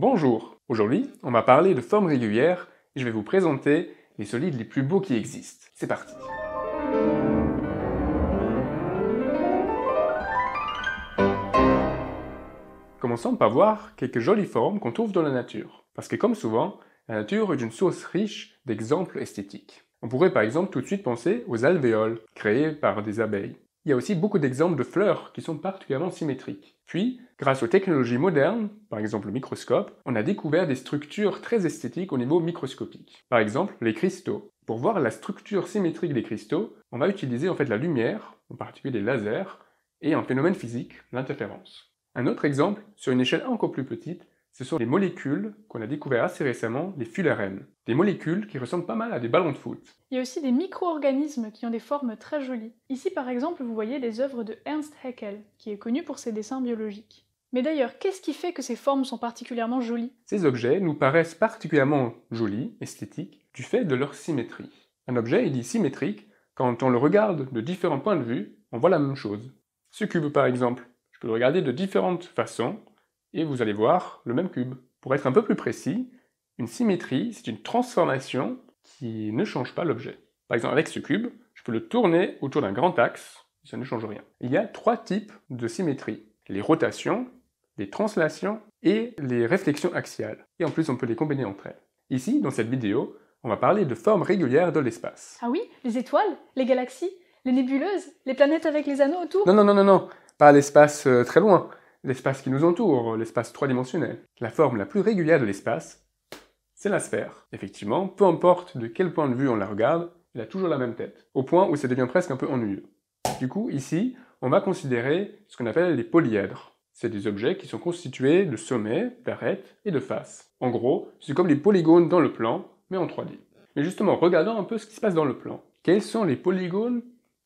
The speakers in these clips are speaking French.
Bonjour, aujourd'hui on va parler de formes régulières et je vais vous présenter les solides les plus beaux qui existent. C'est parti Commençons par voir quelques jolies formes qu'on trouve dans la nature. Parce que comme souvent, la nature est une source riche d'exemples esthétiques. On pourrait par exemple tout de suite penser aux alvéoles, créées par des abeilles il y a aussi beaucoup d'exemples de fleurs qui sont particulièrement symétriques. Puis, grâce aux technologies modernes, par exemple le microscope, on a découvert des structures très esthétiques au niveau microscopique. Par exemple, les cristaux. Pour voir la structure symétrique des cristaux, on va utiliser en fait la lumière, en particulier des lasers, et un phénomène physique, l'interférence. Un autre exemple, sur une échelle encore plus petite, ce sont des molécules qu'on a découvert assez récemment, les fullerènes. Des molécules qui ressemblent pas mal à des ballons de foot. Il y a aussi des micro-organismes qui ont des formes très jolies. Ici par exemple, vous voyez les œuvres de Ernst Haeckel, qui est connu pour ses dessins biologiques. Mais d'ailleurs, qu'est-ce qui fait que ces formes sont particulièrement jolies Ces objets nous paraissent particulièrement jolis, esthétiques, du fait de leur symétrie. Un objet est dit symétrique quand on le regarde de différents points de vue, on voit la même chose. Ce cube par exemple, je peux le regarder de différentes façons et vous allez voir le même cube. Pour être un peu plus précis, une symétrie, c'est une transformation qui ne change pas l'objet. Par exemple, avec ce cube, je peux le tourner autour d'un grand axe, ça ne change rien. Il y a trois types de symétries. Les rotations, les translations et les réflexions axiales. Et en plus, on peut les combiner entre elles. Ici, dans cette vidéo, on va parler de formes régulières de l'espace. Ah oui Les étoiles Les galaxies Les nébuleuses Les planètes avec les anneaux autour Non, non, non, non, non Pas l'espace euh, très loin l'espace qui nous entoure, l'espace trois-dimensionnel. La forme la plus régulière de l'espace, c'est la sphère. Effectivement, peu importe de quel point de vue on la regarde, elle a toujours la même tête, au point où ça devient presque un peu ennuyeux. Du coup, ici, on va considérer ce qu'on appelle les polyèdres. C'est des objets qui sont constitués de sommets, d'arêtes et de faces. En gros, c'est comme les polygones dans le plan, mais en 3D. Mais justement, regardons un peu ce qui se passe dans le plan. Quels sont les polygones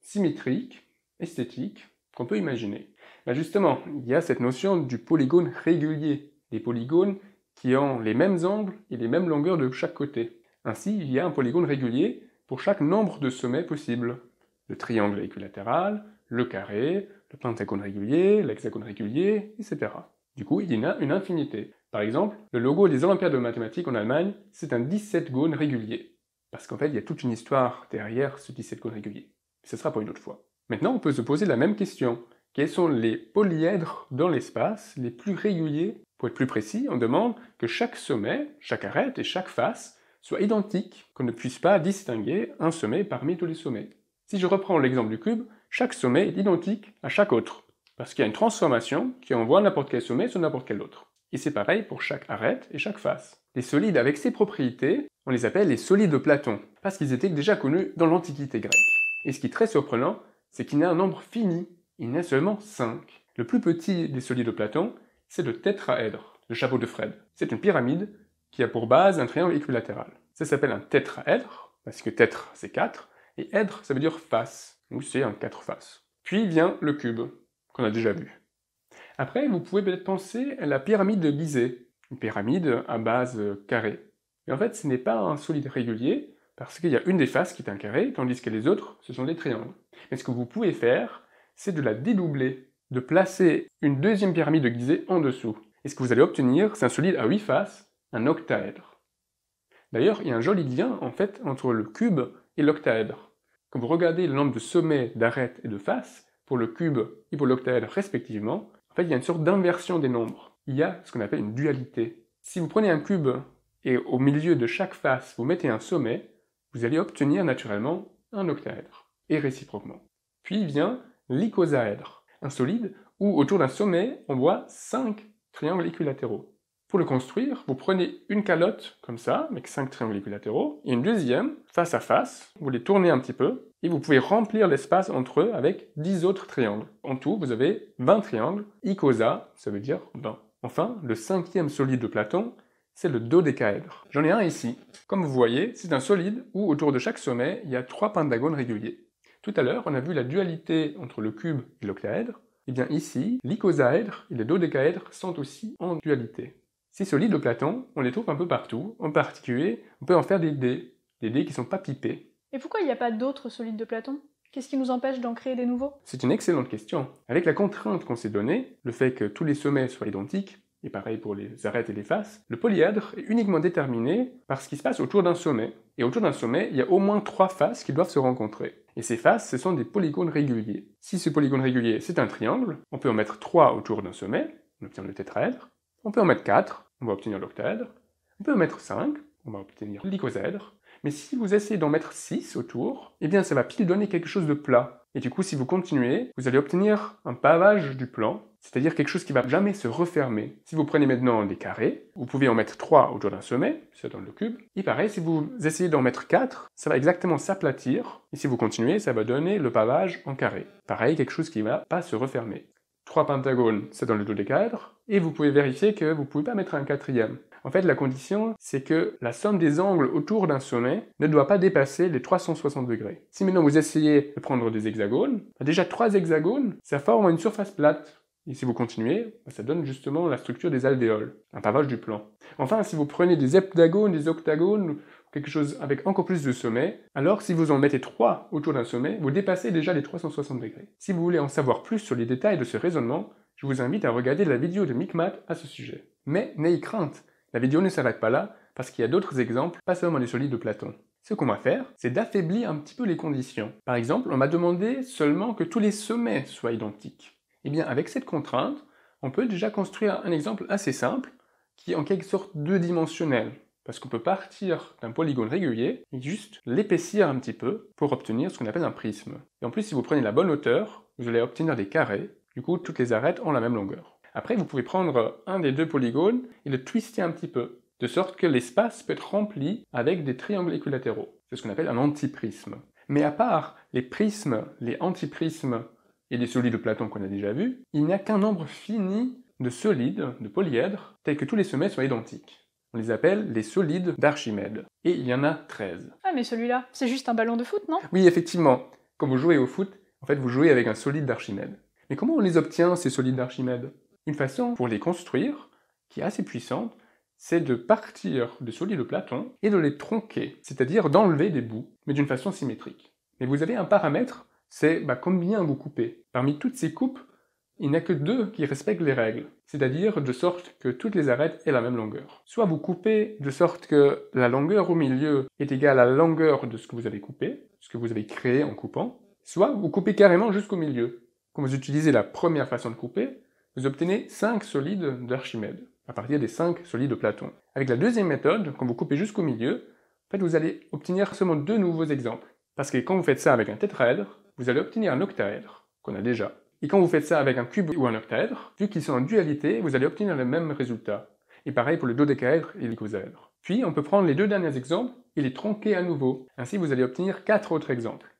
symétriques, esthétiques, qu'on peut imaginer bah, justement, il y a cette notion du polygone régulier, des polygones qui ont les mêmes angles et les mêmes longueurs de chaque côté. Ainsi, il y a un polygone régulier pour chaque nombre de sommets possible. Le triangle équilatéral, le carré, le pentagone régulier, l'hexagone régulier, etc. Du coup, il y en a une infinité. Par exemple, le logo des Olympiades de mathématiques en Allemagne, c'est un 17-gone régulier. Parce qu'en fait, il y a toute une histoire derrière ce 17-gone régulier. ce sera pour une autre fois. Maintenant, on peut se poser la même question. Quels sont les polyèdres dans l'espace les plus réguliers Pour être plus précis, on demande que chaque sommet, chaque arête et chaque face soient identiques, qu'on ne puisse pas distinguer un sommet parmi tous les sommets. Si je reprends l'exemple du cube, chaque sommet est identique à chaque autre, parce qu'il y a une transformation qui envoie n'importe quel sommet sur n'importe quel autre. Et c'est pareil pour chaque arête et chaque face. Les solides avec ces propriétés, on les appelle les solides de Platon, parce qu'ils étaient déjà connus dans l'Antiquité grecque. Et ce qui est très surprenant, c'est qu'il y a un nombre fini il n'y en a seulement cinq. Le plus petit des solides de Platon, c'est le tétraèdre, le chapeau de Fred. C'est une pyramide qui a pour base un triangle équilatéral. Ça s'appelle un tétraèdre, parce que tétra c'est quatre, et èdre ça veut dire face, donc c'est un quatre faces. Puis vient le cube, qu'on a déjà vu. Après, vous pouvez peut-être penser à la pyramide de Gizeh, une pyramide à base carrée. Mais en fait, ce n'est pas un solide régulier, parce qu'il y a une des faces qui est un carré, tandis que les autres, ce sont des triangles. Mais ce que vous pouvez faire, c'est de la dédoubler, de placer une deuxième pyramide de Gizeh en dessous. Et ce que vous allez obtenir, c'est un solide à 8 faces, un octaèdre. D'ailleurs, il y a un joli lien en fait entre le cube et l'octaèdre. Quand vous regardez le nombre de sommets, d'arêtes et de faces, pour le cube et pour l'octaèdre respectivement, en fait, il y a une sorte d'inversion des nombres. Il y a ce qu'on appelle une dualité. Si vous prenez un cube et au milieu de chaque face, vous mettez un sommet, vous allez obtenir naturellement un octaèdre, et réciproquement. Puis vient l'icosaèdre, un solide où autour d'un sommet, on voit 5 triangles équilatéraux. Pour le construire, vous prenez une calotte, comme ça, avec 5 triangles équilatéraux, et une deuxième, face à face, vous les tournez un petit peu, et vous pouvez remplir l'espace entre eux avec 10 autres triangles. En tout, vous avez 20 triangles, icosa, ça veut dire 20. Enfin, le cinquième solide de Platon, c'est le dodécaèdre. J'en ai un ici. Comme vous voyez, c'est un solide où autour de chaque sommet, il y a trois pentagones réguliers. Tout à l'heure, on a vu la dualité entre le cube et l'octaèdre. Et eh bien ici, l'icosaèdre et le dodécaèdre sont aussi en dualité. Ces solides de Platon, on les trouve un peu partout. En particulier, on peut en faire des dés, des dés qui ne sont pas pipés. Et pourquoi il n'y a pas d'autres solides de Platon Qu'est-ce qui nous empêche d'en créer des nouveaux C'est une excellente question. Avec la contrainte qu'on s'est donnée, le fait que tous les sommets soient identiques, et pareil pour les arêtes et les faces, le polyèdre est uniquement déterminé par ce qui se passe autour d'un sommet. Et autour d'un sommet, il y a au moins trois faces qui doivent se rencontrer. Et ces faces, ce sont des polygones réguliers. Si ce polygone régulier, c'est un triangle, on peut en mettre 3 autour d'un sommet, on obtient le tétraèdre. On peut en mettre 4, on va obtenir l'octaèdre. On peut en mettre 5, on va obtenir l'icosèdre. Mais si vous essayez d'en mettre 6 autour, eh bien ça va pile donner quelque chose de plat. Et du coup, si vous continuez, vous allez obtenir un pavage du plan, c'est-à-dire quelque chose qui va jamais se refermer. Si vous prenez maintenant des carrés, vous pouvez en mettre 3 autour d'un sommet, c'est dans le cube. Et pareil, si vous essayez d'en mettre 4, ça va exactement s'aplatir. Et si vous continuez, ça va donner le pavage en carré. Pareil, quelque chose qui ne va pas se refermer. 3 pentagones, c'est dans le dos des cadres. Et vous pouvez vérifier que vous ne pouvez pas mettre un quatrième. En fait, la condition, c'est que la somme des angles autour d'un sommet ne doit pas dépasser les 360 degrés. Si maintenant vous essayez de prendre des hexagones, bah déjà trois hexagones, ça forme une surface plate. Et si vous continuez, bah ça donne justement la structure des alvéoles, un pavage du plan. Enfin, si vous prenez des heptagones, des octagones, quelque chose avec encore plus de sommets, alors si vous en mettez trois autour d'un sommet, vous dépassez déjà les 360 degrés. Si vous voulez en savoir plus sur les détails de ce raisonnement, je vous invite à regarder la vidéo de Micmac à ce sujet. Mais n'ayez crainte, la vidéo ne s'arrête pas là, parce qu'il y a d'autres exemples, pas seulement les solides de Platon. Ce qu'on va faire, c'est d'affaiblir un petit peu les conditions. Par exemple, on m'a demandé seulement que tous les sommets soient identiques. Eh bien, avec cette contrainte, on peut déjà construire un exemple assez simple, qui est en quelque sorte deux-dimensionnel, parce qu'on peut partir d'un polygone régulier et juste l'épaissir un petit peu pour obtenir ce qu'on appelle un prisme. Et en plus, si vous prenez la bonne hauteur, vous allez obtenir des carrés, du coup, toutes les arêtes ont la même longueur. Après, vous pouvez prendre un des deux polygones et le twister un petit peu, de sorte que l'espace peut être rempli avec des triangles équilatéraux. C'est ce qu'on appelle un antiprisme. Mais à part les prismes, les antiprismes et les solides de Platon qu'on a déjà vus, il n'y a qu'un nombre fini de solides, de polyèdres, tels que tous les sommets soient identiques. On les appelle les solides d'Archimède. Et il y en a 13. Ah mais celui-là, c'est juste un ballon de foot, non Oui, effectivement. Quand vous jouez au foot, en fait, vous jouez avec un solide d'Archimède. Mais comment on les obtient, ces solides d'Archimède une façon pour les construire, qui est assez puissante, c'est de partir de solides de Platon et de les tronquer, c'est-à-dire d'enlever des bouts, mais d'une façon symétrique. Mais vous avez un paramètre, c'est bah, combien vous coupez. Parmi toutes ces coupes, il n'y a que deux qui respectent les règles, c'est-à-dire de sorte que toutes les arêtes aient la même longueur. Soit vous coupez de sorte que la longueur au milieu est égale à la longueur de ce que vous avez coupé, ce que vous avez créé en coupant, soit vous coupez carrément jusqu'au milieu. Quand vous utilisez la première façon de couper, vous obtenez 5 solides d'Archimède, à partir des 5 solides de Platon. Avec la deuxième méthode, quand vous coupez jusqu'au milieu, vous allez obtenir seulement deux nouveaux exemples. Parce que quand vous faites ça avec un tétraèdre, vous allez obtenir un octaèdre, qu'on a déjà. Et quand vous faites ça avec un cube ou un octaèdre, vu qu'ils sont en dualité, vous allez obtenir le même résultat. Et pareil pour le dodécaèdre et l'icosaèdre. Puis, on peut prendre les deux derniers exemples et les tronquer à nouveau. Ainsi, vous allez obtenir quatre autres exemples.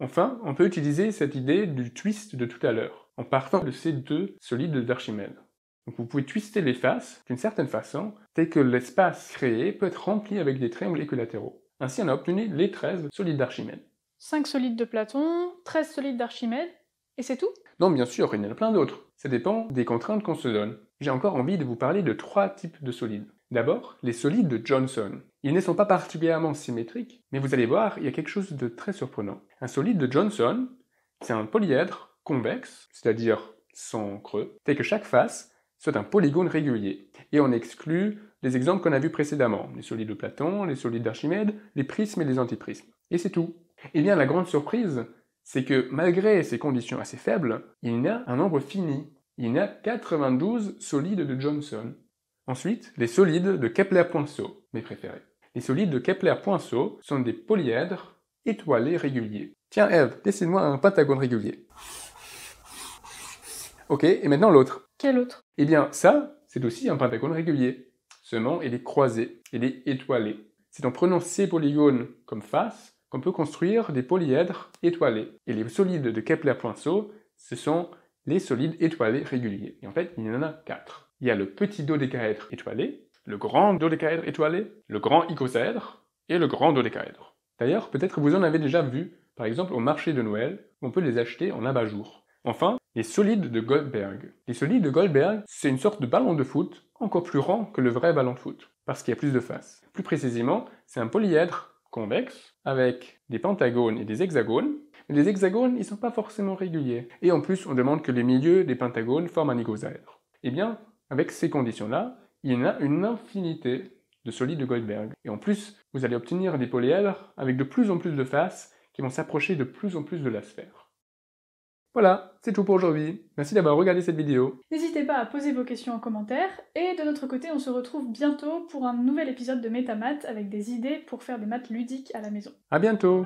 Enfin, on peut utiliser cette idée du twist de tout à l'heure en partant de ces deux solides d'Archimède. vous pouvez twister les faces d'une certaine façon, tel que l'espace créé peut être rempli avec des triangles équilatéraux. Ainsi, on a obtenu les 13 solides d'Archimède. 5 solides de Platon, 13 solides d'Archimède, et c'est tout Non, bien sûr, il y en a plein d'autres. Ça dépend des contraintes qu'on se donne. J'ai encore envie de vous parler de trois types de solides. D'abord, les solides de Johnson. Ils ne sont pas particulièrement symétriques, mais vous allez voir, il y a quelque chose de très surprenant. Un solide de Johnson, c'est un polyèdre convexe, c'est-à-dire sans creux, tel que chaque face soit un polygone régulier. Et on exclut les exemples qu'on a vus précédemment, les solides de Platon, les solides d'Archimède, les prismes et les antiprismes. Et c'est tout. Eh bien, la grande surprise, c'est que malgré ces conditions assez faibles, il n'y a un nombre fini. Il y a 92 solides de Johnson. Ensuite, les solides de kepler poinsot mes préférés. Les solides de kepler poinsot sont des polyèdres étoilés réguliers. Tiens Eve, dessine-moi un pentagone régulier. Ok, et maintenant l'autre. Quel autre Eh bien, ça, c'est aussi un pentagone régulier. Seulement, il est croisé, il est étoilé. C'est en prenant ces polygones comme face qu'on peut construire des polyèdres étoilés. Et les solides de kepler poinceau ce sont les solides étoilés réguliers. Et en fait, il y en a quatre. Il y a le petit dodécaèdre étoilé, le grand dodécaèdre étoilé, le grand icosaèdre et le grand dodécaèdre. D'ailleurs, peut-être vous en avez déjà vu, par exemple au marché de Noël, on peut les acheter en abat-jour. Enfin, les solides de Goldberg. Les solides de Goldberg, c'est une sorte de ballon de foot encore plus grand que le vrai ballon de foot, parce qu'il y a plus de faces. Plus précisément, c'est un polyèdre convexe avec des pentagones et des hexagones. Mais les hexagones, ils ne sont pas forcément réguliers. Et en plus, on demande que les milieux des pentagones forment un icosaèdre. Eh bien, avec ces conditions-là, il y en a une infinité de solides de Goldberg. Et en plus, vous allez obtenir des polyèdres avec de plus en plus de faces qui vont s'approcher de plus en plus de la sphère. Voilà, c'est tout pour aujourd'hui. Merci d'avoir regardé cette vidéo. N'hésitez pas à poser vos questions en commentaire, et de notre côté, on se retrouve bientôt pour un nouvel épisode de Métamath avec des idées pour faire des maths ludiques à la maison. À bientôt